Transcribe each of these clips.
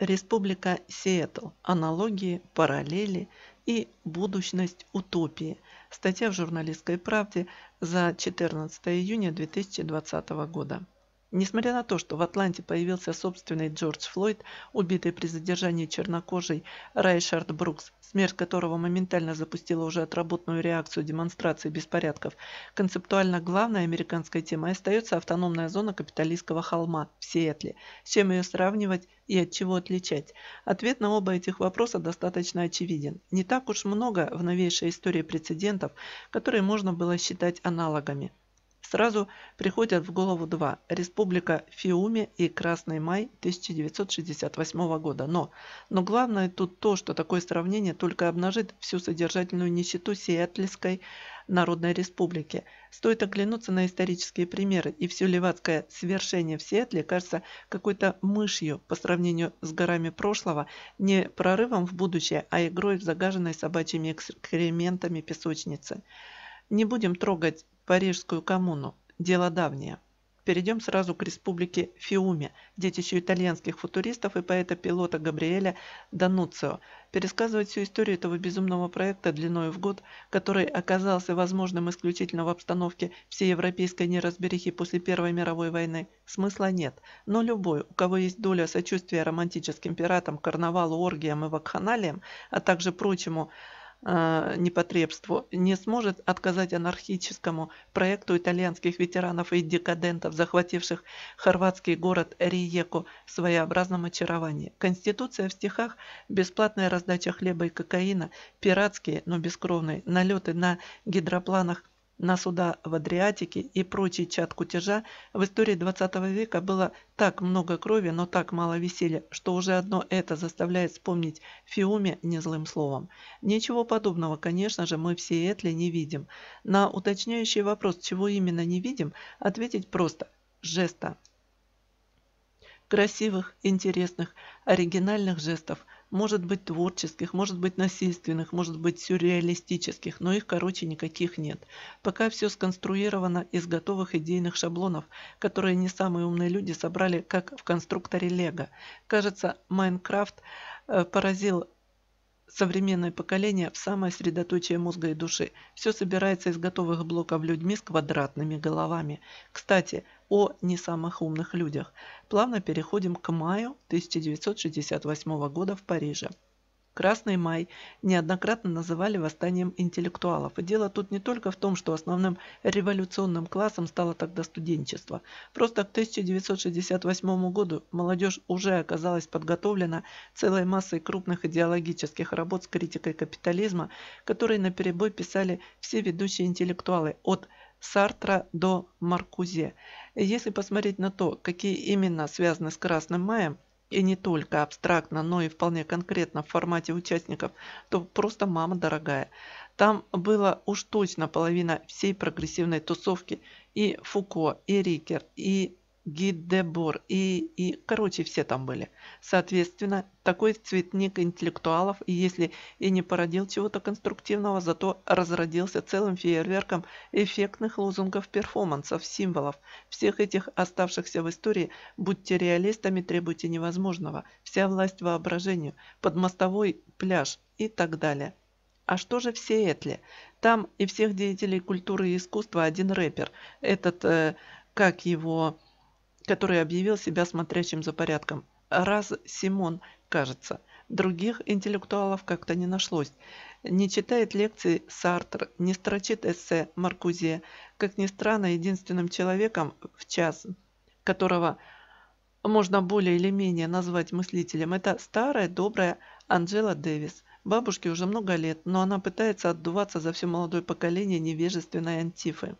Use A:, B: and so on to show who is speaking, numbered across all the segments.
A: Республика Сиэтл. Аналогии, параллели и будущность утопии. Статья в журналистской правде за 14 июня 2020 года. Несмотря на то, что в Атланте появился собственный Джордж Флойд, убитый при задержании чернокожей Райшард Брукс, смерть которого моментально запустила уже отработанную реакцию демонстраций беспорядков, концептуально главной американской темой остается автономная зона капиталистского холма в Сиэтле. С чем ее сравнивать и от чего отличать? Ответ на оба этих вопроса достаточно очевиден. Не так уж много в новейшей истории прецедентов, которые можно было считать аналогами. Сразу приходят в голову два – Республика Фиуме и Красный май 1968 года. Но, но главное тут то, что такое сравнение только обнажит всю содержательную нищету Сиэтлской Народной Республики. Стоит оглянуться на исторические примеры, и все левацкое свершение в Сиэтле кажется какой-то мышью по сравнению с горами прошлого, не прорывом в будущее, а игрой в загаженной собачьими экскрементами песочницы. Не будем трогать Парижскую коммуну. Дело давнее. Перейдем сразу к республике Фиуме, детищу итальянских футуристов и поэта-пилота Габриэля Дануцио. Пересказывать всю историю этого безумного проекта длиной в год, который оказался возможным исключительно в обстановке всей европейской неразберихи после Первой мировой войны, смысла нет. Но любой, у кого есть доля сочувствия романтическим пиратам, карнавалу, оргиям и вакханалиям, а также прочему а, непотребству, не сможет отказать анархическому проекту итальянских ветеранов и декадентов, захвативших хорватский город Риеку в своеобразном очаровании. Конституция в стихах, бесплатная раздача хлеба и кокаина, пиратские, но бескровные налеты на гидропланах на суда в Адриатике и прочий чат кутежа, в истории XX века было так много крови, но так мало веселья, что уже одно это заставляет вспомнить Фиуме не злым словом. Ничего подобного, конечно же, мы в Сиэтле не видим. На уточняющий вопрос, чего именно не видим, ответить просто – жеста. Красивых, интересных, оригинальных жестов – может быть творческих, может быть насильственных, может быть сюрреалистических, но их, короче, никаких нет. Пока все сконструировано из готовых идейных шаблонов, которые не самые умные люди собрали, как в конструкторе Лего. Кажется, Майнкрафт э, поразил Современное поколение – в самое средоточие мозга и души. Все собирается из готовых блоков людьми с квадратными головами. Кстати, о не самых умных людях. Плавно переходим к маю 1968 года в Париже. Красный май неоднократно называли восстанием интеллектуалов. И дело тут не только в том, что основным революционным классом стало тогда студенчество. Просто к 1968 году молодежь уже оказалась подготовлена целой массой крупных идеологических работ с критикой капитализма, которые на перебой писали все ведущие интеллектуалы от Сартра до Маркузе. Если посмотреть на то, какие именно связаны с Красным Маем, и не только абстрактно, но и вполне конкретно в формате участников, то просто мама дорогая. Там было уж точно половина всей прогрессивной тусовки. И Фуко, и Рикер, и Гидебор и, и, короче, все там были. Соответственно, такой цветник интеллектуалов, и если и не породил чего-то конструктивного, зато разродился целым фейерверком эффектных лозунгов, перформансов, символов. Всех этих оставшихся в истории, будьте реалистами, требуйте невозможного, вся власть воображению, подмостовой пляж и так далее. А что же в Сиэтле? Там и всех деятелей культуры и искусства один рэпер, этот, э, как его который объявил себя смотрящим за порядком. Раз Симон, кажется. Других интеллектуалов как-то не нашлось. Не читает лекции Сартр, не строчит эссе Маркузе. Как ни странно, единственным человеком в час, которого можно более или менее назвать мыслителем, это старая добрая Анжела Дэвис. Бабушке уже много лет, но она пытается отдуваться за все молодое поколение невежественной антифы.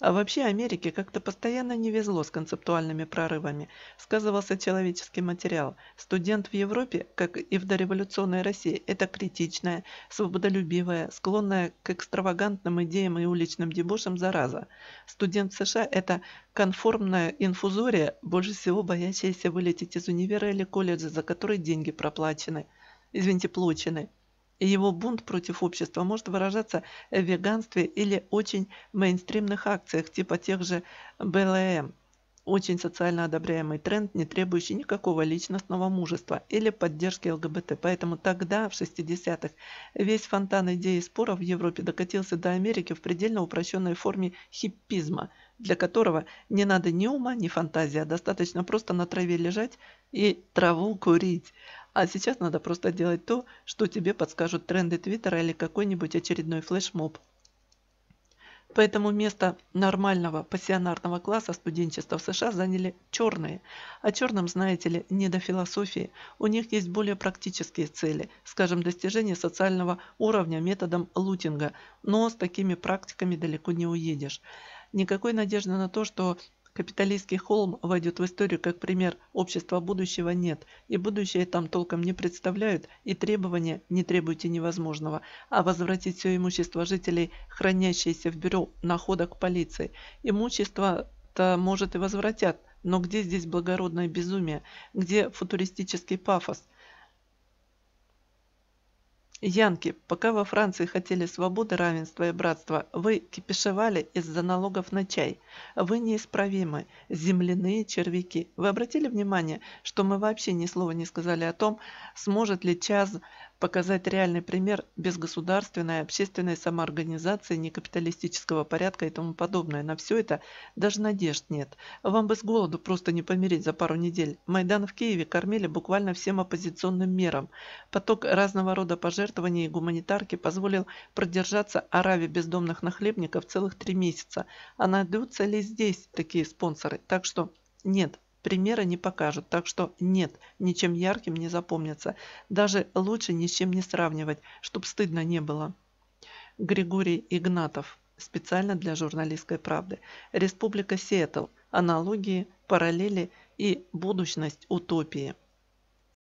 A: А вообще Америке как-то постоянно не везло с концептуальными прорывами. Сказывался человеческий материал. Студент в Европе, как и в дореволюционной России, это критичная, свободолюбивая, склонная к экстравагантным идеям и уличным дебошам зараза. Студент в США – это конформная инфузория, больше всего боящаяся вылететь из универа или колледжа, за который деньги проплачены. Извините, плачены. Его бунт против общества может выражаться в веганстве или очень мейнстримных акциях, типа тех же БЛМ, очень социально одобряемый тренд, не требующий никакого личностного мужества или поддержки ЛГБТ. Поэтому тогда, в 60-х, весь фонтан идеи и споров в Европе докатился до Америки в предельно упрощенной форме хиппизма, для которого не надо ни ума, ни фантазии, а достаточно просто на траве лежать и траву курить. А сейчас надо просто делать то, что тебе подскажут тренды Твиттера или какой-нибудь очередной флешмоб. Поэтому место нормального пассионарного класса студенчества в США заняли черные. а черным, знаете ли, не до философии. У них есть более практические цели, скажем, достижение социального уровня методом лутинга. Но с такими практиками далеко не уедешь. Никакой надежды на то, что Капиталистский холм войдет в историю как пример «общества будущего нет», и будущее там толком не представляют, и требования «не требуйте невозможного», а возвратить все имущество жителей, хранящееся в бюро находок полиции. Имущество-то, может, и возвратят, но где здесь благородное безумие, где футуристический пафос – Янки, пока во Франции хотели свободы, равенства и братства, вы кипишевали из-за налогов на чай. Вы неисправимы. Земляные червяки. Вы обратили внимание, что мы вообще ни слова не сказали о том, сможет ли час показать реальный пример безгосударственной, общественной самоорганизации, некапиталистического порядка и тому подобное. На все это даже надежд нет. Вам бы с голоду просто не помереть за пару недель. Майдан в Киеве кормили буквально всем оппозиционным мерам. Поток разного рода пожертвований и гуманитарки позволил продержаться Араве бездомных нахлебников целых три месяца. А найдутся ли здесь такие спонсоры? Так что нет, примера не покажут, так что нет, ничем ярким не запомнится. Даже лучше ни с чем не сравнивать, чтоб стыдно не было. Григорий Игнатов. Специально для журналистской правды. Республика Сиэтл. Аналогии, параллели и будущность утопии.